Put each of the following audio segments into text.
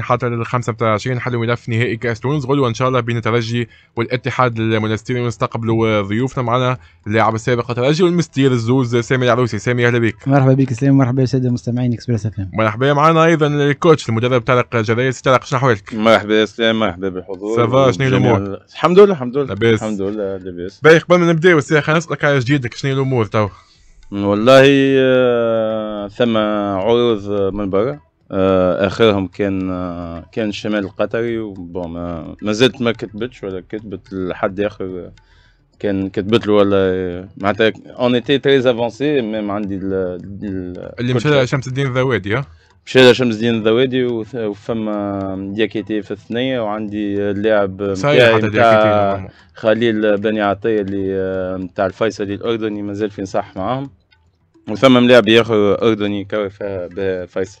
حتى لل 25 حل ملف نهائي كاس تونس غدوه ان شاء الله بين الترجي والاتحاد المنستيري ونستقبلوا ضيوفنا معنا اللاعب السابق الترجي والمستير الزوز سامي العروسي سامي اهلا بك مرحبا بك سامي مرحبا بالسادة المستمعين مستمعين اكسبريس اف مرحبا معنا ايضا الكوتش المدرب طارق جرايس طارق شنو احوالك؟ مرحبا يا مرحبا بالحضور سافا شنو الامور؟ الحمد لله الحمد لله لاباس الحمد لله لاباس باهي قبل ما نبداو خلينا نسالك على جديدك شنو الامور تو؟ والله آه، ثم عروض من برا آه، اخرهم كان آه، كان الشمال القطري وبون ما زلت ما كتبتش ولا كتبت لحد اخر كان كتبت له ولا معناتها اون ايتي تري افونسي ميم عندي الـ الـ اللي مشى شمس الدين الذوادي ها مشى شمس الدين الذوادي وفما دياكيتي في الثنيه وعندي اللاعب نتاع خليل بني عطيه اللي نتاع آه، الفيصلي الاردني مازال في نصح معاهم وثم ملاعب اخر اردني كوي فيصل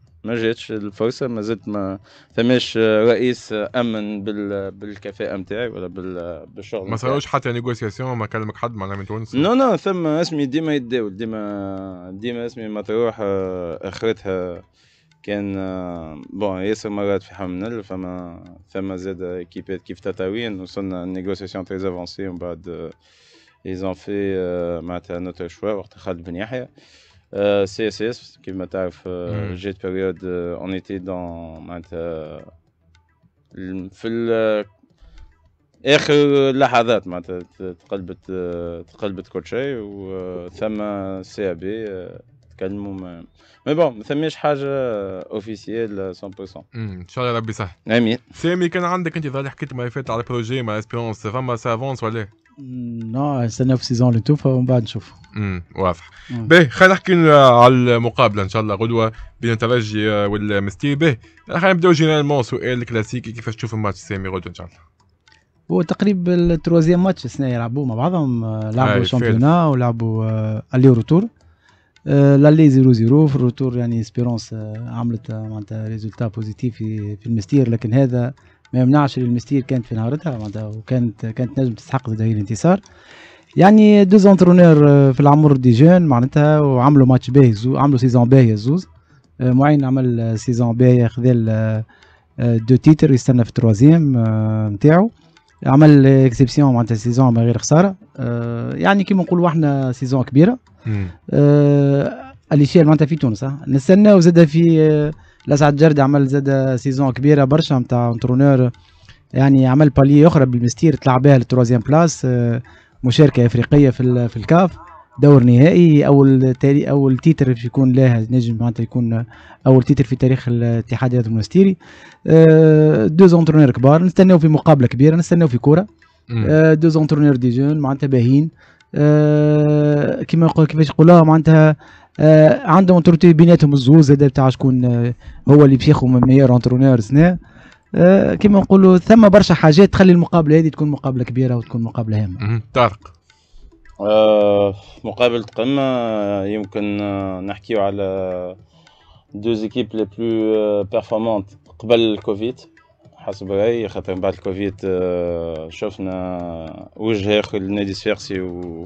ما جاتش الفرصه ما زلت ما فماش رئيس امن بالكفاءه نتاعي ولا بالشغل ما صاروش حتى نيغوسياسيون ما كلمك حد معناها من تونس نو نو ثم اسمي ديما يتداول ديما ديما اسمي مطروح اخرتها كان بون ياسر مرات في حمل فما فما زاد كيبات كيف تطاوين وصلنا نيغوسياسيون تري افونسي ومن بعد ايزون في معناتها نوتر شوا وقت خالد بن يحيى CSS كما تعرف جيت بريود اون ايتي دون معناتها في اخر لحظات معناتها تقلبت تقلبت كل شيء وثم سي ا بي تكلموا ما مي بون ما ثماش حاجه اوفيسيال 100% ان شاء الله ربي صح امين سامي كان عندك انت ظهر حكيت ما فات على بروجي مع اسبيرونس فما سافونس ولا نو في سيزون اللي توفى ومن بعد نشوف امم واضح hmm. باهي خلينا نحكي على المقابله ان شاء الله غدوه بين الترجي آه، والمستي باهي خلينا نبداو جينيرالمون سؤال كلاسيكي كيفاش تشوف الماتش سامي غدوه ان شاء الله هو تقريبا التروازيام ماتش السنه يلعبوه مع بعضهم آه، لعبوا شامبيونا ولعبوا آه، الي روتور لالي زيرو زيرو في الروتور يعني اسبيرونس عملت معناتها ريزولتا بوزيتيف في المستير لكن هذا ما يمنعش المستير كانت في نهارتها وكانت كانت نجم تستحق هي الانتصار يعني دو زونترونور euh, في العمر دي جون معناتها وعملوا ماتش باهي عملوا سيزون باهي الزوز euh, معين عمل سيزون euh, باهي خذا دو تيتر يستنى في التروازيام نتاعو عمل اكسبسيون معناتها سيزون من غير خساره يعني كيما نقولوا احنا سيزون كبيره اللي شيء معناتها في تونس نستناو زاد في لسعد جردي عمل زاد سيزون كبيره برشا نتاع انترونور يعني عمل بالي اخرى بالمستير طلع بها للتروازيام بلاس آه، مشاركه افريقيه في في الكاف دور نهائي اول تاري اول تيتر باش يكون لها نجم معناتها يكون اول تيتر في تاريخ الاتحاد المستيري آه، دو انترونير كبار نستناو في مقابله كبيره نستناو في كوره آه، دو انترونير دي جون معناتها باهين كيما كيفاش يقولوها معناتها آه، عندهم انتروتي بيناتهم الزوز هذا بتاع شكون آه، هو اللي بياخذ ميور انترونور سنه آه، كما نقولوا ثم برشا حاجات تخلي المقابله هذه تكون مقابله كبيره وتكون مقابله هامه. طارق. مقابله قمه يمكن نحكيو على دو زيكيب لي بلو بيرفورمانت قبل الكوفيد حسب رايي خاطر من بعد الكوفيد شفنا وجه اخر لنادي السفيقسي و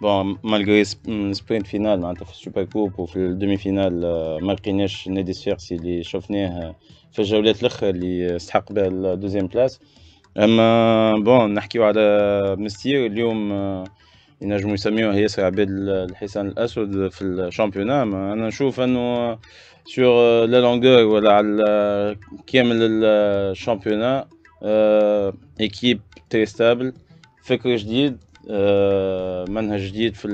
بون مالغري سبرينت فينال معناتها في السوبر كوب وفي الدومي فينال ما لقيناش النادي السفيرسي اللي شفناه في الجولات الاخر اللي استحق بها الدوزيام بلاس اما بون نحكيو على مستير اليوم ينجموا يسميوه ياسر عباد الحصان الاسود في الشامبيونا انا نشوف انه سور لا لونغور ولا على كامل الشامبيونا ايكيب تري ستابل فكر جديد آه، منهج جديد في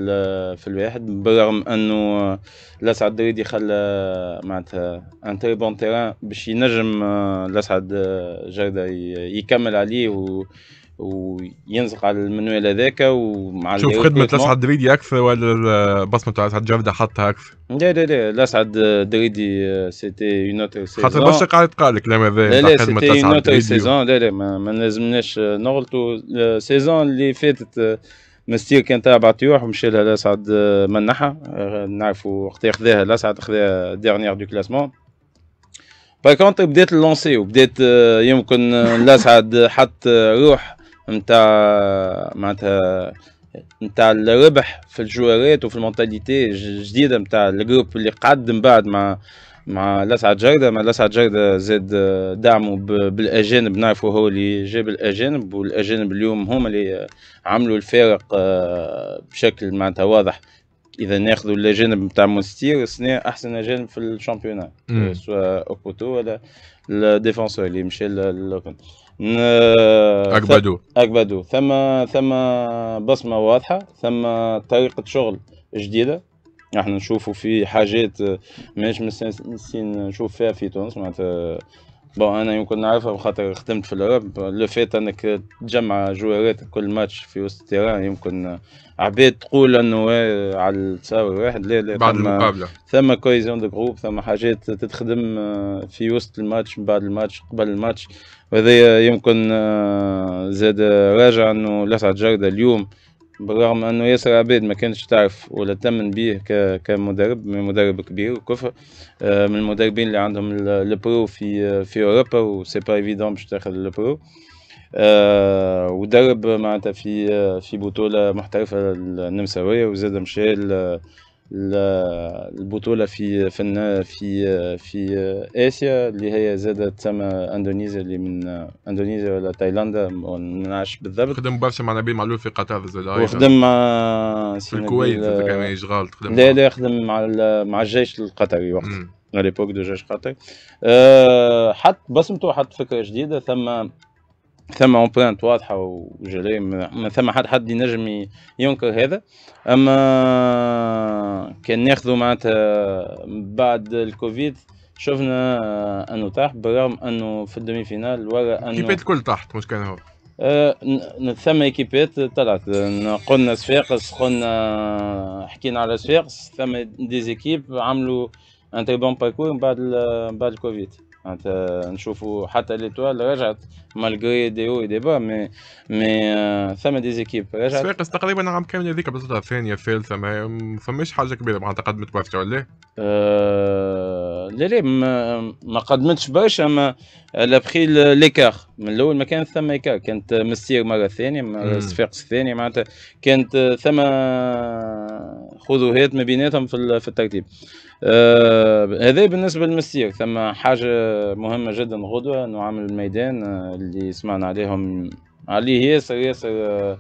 في الواحد بالرغم انه الاسعد دريدي خلى معناتها ان تري بون تيران باش ينجم الاسعد آه، آه، جرده يكمل عليه و وينزق على المنويل هذاك ومع شوف خدمه الاسعد دريدي اكثر ولا البصمه تاع الاسعد جرده حطها اكثر؟ لا لا لا الاسعد دريدي سيتي اون اوتر سيزون خاطر برشا قاعد قال ما هذا لا لا سيتي اون اوتر سيزون لا لا ما, ما لازمناش آه، نغلطوا السيزون اللي فاتت آه، مستير كان تاع بعطيوح ومشى لها الاسعد آه، منحة نعرفوا وقت خذاها الاسعد خذاها ديرنيير دو كلاسمون باي كونتر بدات اللونسي وبدات يمكن الاسعد حط روح نتاع معناتها نتاع الربح في الجوارات وفي المونتاليتي جديده نتاع الجروب اللي قعد من بعد مع مع لسعد جردة مع لسعد جردة زاد دعمه بالاجانب نعرفوا هو اللي جاب الاجانب والاجانب اليوم هما اللي عملوا الفارق آه، بشكل معناتها واضح اذا ناخذوا الاجانب نتاع مونستير السنه احسن اجانب في الشامبيونات سواء اوبوتو ولا الديفونسور اللي مشى للوكن اكبدو آه، اكبدو ثم ثم بصمه واضحه ثم طريقه شغل جديده احنا نشوفوا في حاجات آه، ماش مستنسين نشوف فيها في تونس معناتها بون انا يمكن نعرفها خاطر خدمت في الرب لو فيت انك تجمع جوارات كل ماتش في وسط التيران يمكن عباد تقول انه على التساوي واحد لا لا بعد ثم المقابله ثم كويزيون دو جروب ثم حاجات تتخدم آه، في وسط الماتش من بعد الماتش قبل الماتش وهذا يمكن آه، زاد راجع انه لسعد جرده اليوم بالرغم انه ياسر عباد ما كانتش تعرف ولا تمن بيه كمدرب من مدرب كبير وكفر آه، من المدربين اللي عندهم البرو في آه، في اوروبا وسي با ايفيدون باش تاخذ البرو آه، ودرب معناتها في في بطوله محترفه النمساويه وزاد مشى البطولة في في في في آسيا اللي هي زادت تم إندونيسيا اللي من إندونيسيا ولا تايلاندا ما بالضبط خدم برشا مع نبيل معلول في قطر زاد وخدم مع في الكويت كان إشغال تخدم لا لا خدم مع مع الجيش القطري وقتها على ليبوك دو جيش قطري أه حط بصمته حط فكرة جديدة ثم ثم امبرانت واضحه وجلاي ما ثم حد حد ينجم ينكر هذا اما كان ناخذوا معناتها بعد الكوفيد شفنا آه، انه طاح بالرغم انه في الدومي فينال ولا انه كيبات الكل تحت مش كان هو آه، ثم ايكيبات طلعت قلنا صفاقس قلنا آه، حكينا على صفاقس ثم ديزيكيب عملوا ان تري بون باركور بعد بعد الكوفيد معناتها نشوفوا حتى ليتوال رجعت مالغري دي او دي با مي مي آه، دي ديزيكيب رجعت صفاقس تقريبا عام كامل هذيك بالصدفه ثانيه ثالثه ما فماش حاجه كبيره معناتها قدمت برشا ولا؟ آه لا لا ما, ما قدمتش برشا اما لابخي ليكار من الاول ما كان ثم ايكار كانت مستير مره ثانيه صفاقس الثانيه معناتها كانت ثم خذوهات ما بيناتهم في الترتيب آه هذا بالنسبة للمسيك ثم حاجة مهمة جدا غدوة انه عامل الميدان آه، اللي سمعنا عليهم عليه ياسر ياسر آه،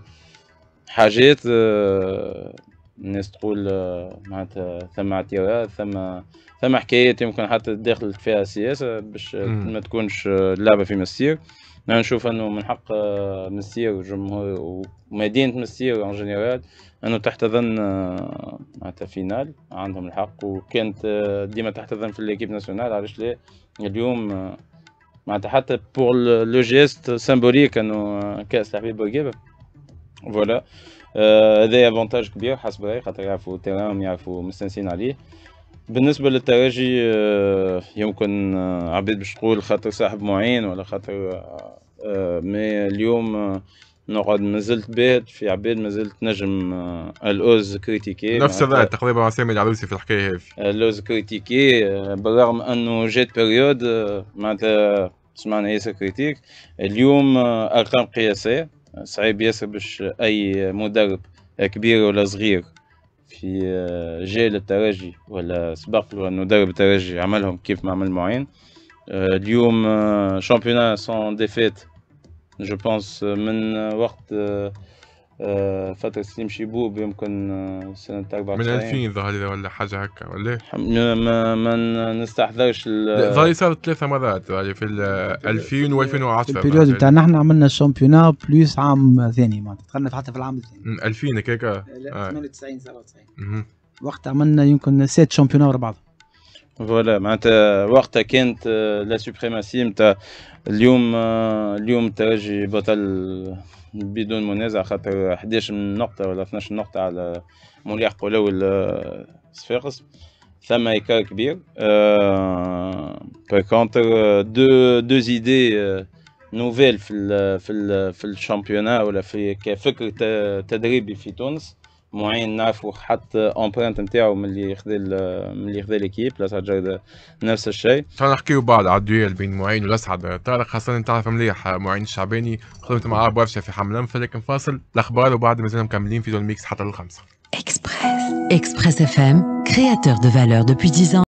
حاجات آه الناس تقول آه، معناتها ثم اعتراض ثم ثم حكايات يمكن حتى داخل فيها السياسة باش ما تكونش اللعبة في مسير انا نشوف انه من حق آه، مسيه والجمهور ومدينه مسيه ان جينيرال انه تحتضن آه، معناتها فينال عندهم الحق وكانت آه، ديما تحتضن في ليكيب ناسيونال علاش لا اليوم معناتها حتى بور لو جيست سيمبوليك انه كاس تحبيب بورقيبه فوالا هذا افونتاج كبير حسب رايي خاطر يعرفوا التيران يعرفوا مستانسين عليه بالنسبه للترجي آه، يمكن آه، عبيد باش تقول خاطر صاحب معين ولا خاطر آه، مي اليوم نقعد مازلت باهت في عباد مازلت نجم الاوز كريتيكي نفس هذا تقريبا مع سامي العروسي في الحكايه هذه الاوز كريتيكي بالرغم انه جات بيريود معناتها سمعنا ياسر كريتيك اليوم ارقام قياسيه صعيب ياسر باش اي مدرب كبير ولا صغير في آه، جيل الترجي ولا سبق له انه درب الترجي عملهم كيف ما عمل معين آه، اليوم شامبيونا سون ديفيت جو بونس من آه، وقت آه، فترة سليم شيبوب يمكن آه، سنة 94 من 2000 ظهر ولا حاجة هكا ولا ما ما نستحضرش ظهر صارت ثلاثة مرات ظهر يعني في 2000 و2010 البيريود بتاعنا احنا عملنا الشامبيونا بلوس عام ثاني معناتها دخلنا حتى في العام الثاني 2000 هكاك 98 97 وقت عملنا يمكن ست شامبيونا ورا بعض فوالا معناتها وقتها كانت آه، لا سوبريماسي نتاع اليوم آه، اليوم ترجي بطل بدون منازع خاطر 11 نقطة ولا 12 نقطة على مليح قولول صفاقس ثم إيكار كبير باي كونتر دو دو زيدي نوفيل في ال في ال في الشامبيونا ولا في كفكر تدريبي في تونس معين نعرفو حتى امبرنت نتاعو ملي خدا ملي خدا ليكيب لاسعد الاسعد نفس الشيء نحكيو بعد على الدويل بين معين ولاسعد طارق خاصة انت تعرف مليح معين الشعباني خدمت معاه برشا في حمل انفل لكن فاصل الاخبار وبعد مازال مكملين في دول ميكس حتى للخمسة اكسبريس اكسبريس اف ام كرياتور دو فالور دوبوي 10 ans